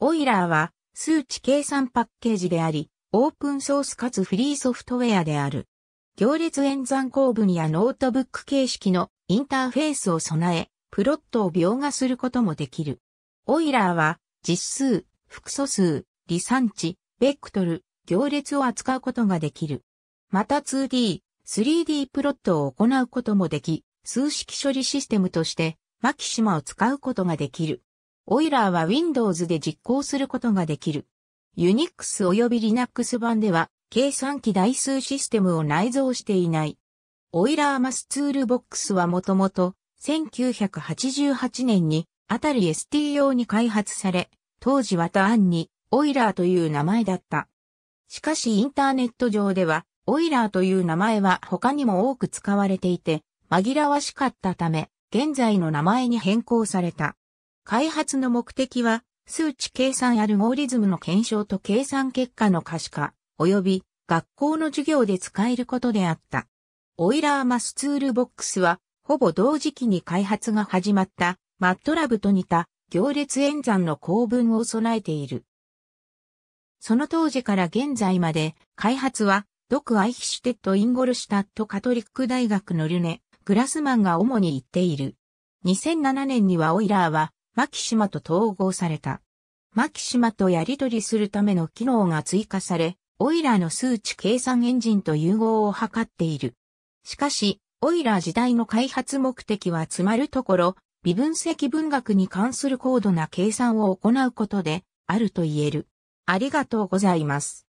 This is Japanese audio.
オイラーは数値計算パッケージであり、オープンソースかつフリーソフトウェアである。行列演算構文やノートブック形式のインターフェースを備え、プロットを描画することもできる。オイラーは実数、複素数、離散値、ベクトル、行列を扱うことができる。また 2D、3D プロットを行うこともでき、数式処理システムとして、マキシマを使うことができる。オイラーは Windows で実行することができる。Unix 及び Linux 版では計算機台数システムを内蔵していない。オイラーマスツールボックスはもともと1988年にあたり ST 用に開発され、当時はターンにオイラーという名前だった。しかしインターネット上ではオイラーという名前は他にも多く使われていて、紛らわしかったため、現在の名前に変更された。開発の目的は、数値計算アルゴリズムの検証と計算結果の可視化、及び学校の授業で使えることであった。オイラーマスツールボックスは、ほぼ同時期に開発が始まった、マットラブと似た行列演算の構文を備えている。その当時から現在まで、開発は、ドク・アイヒシュテッド・インゴルシュタット・カトリック大学のルネ、グラスマンが主に言っている。2007年にはオイラーは、マキシマと統合された。マキシマとやり取りするための機能が追加され、オイラーの数値計算エンジンと融合を図っている。しかし、オイラー時代の開発目的は詰まるところ、微分積分学に関する高度な計算を行うことで、あると言える。ありがとうございます。